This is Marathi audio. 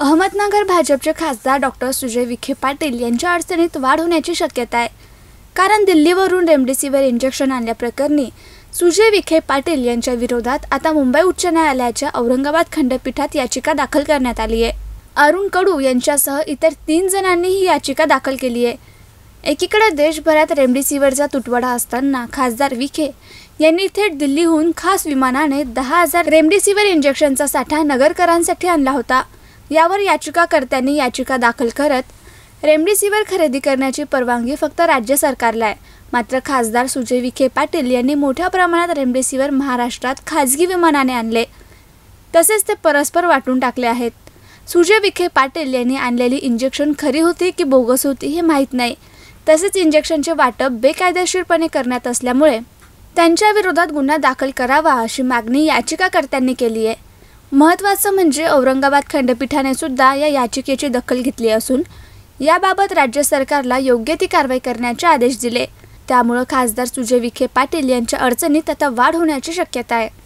अहमदनगर भाजपचे खासदार डॉक्टर सुजय विखे पाटील यांच्या अडचणीत वाढ होण्याची शक्यता आहे कारण दिल्लीवरून रेमडेसिवीर इंजेक्शन आणल्याप्रकरणी सुजय विखे पाटील यांच्या विरोधात आता मुंबई उच्च न्यायालयाच्या औरंगाबाद खंडपीठात याचिका दाखल करण्यात आली आहे अरुण कडू यांच्यासह इतर तीन जणांनी ही याचिका दाखल केली आहे एकीकडे देशभरात रेमडेसिवीरचा तुटवडा असताना खासदार विखे यांनी थेट दिल्लीहून खास विमानाने दहा हजार रेमडेसिवीर इंजेक्शनचा साठा नगरकरांसाठी आणला होता यावर याचिकाकर्त्यांनी याचिका दाखल करत रेमडेसिवीर खरेदी करण्याची परवानगी फक्त राज्य सरकारला आहे मात्र खासदार सुजय विखे पाटील यांनी मोठ्या प्रमाणात रेमडेसिवीर महाराष्ट्रात खाजगी विमानाने आणले तसेच ते परस्पर वाटून टाकले आहेत सुजय विखे पाटील यांनी आणलेली इंजेक्शन खरी होती की बोगस होती हे माहीत नाही तसेच इंजेक्शनचे वाटप बेकायदेशीरपणे करण्यात असल्यामुळे त्यांच्या विरोधात गुन्हा दाखल करावा अशी मागणी याचिकाकर्त्यांनी केली आहे महत्त्वाचं म्हणजे औरंगाबाद खंडपीठाने सुद्धा या याचिकेची दखल घेतली असून याबाबत राज्य सरकारला योग्य ती कारवाई करण्याचे आदेश दिले त्यामुळं खासदार सुजय विखे पाटील यांच्या अडचणीत आता वाढ होण्याची शक्यता आहे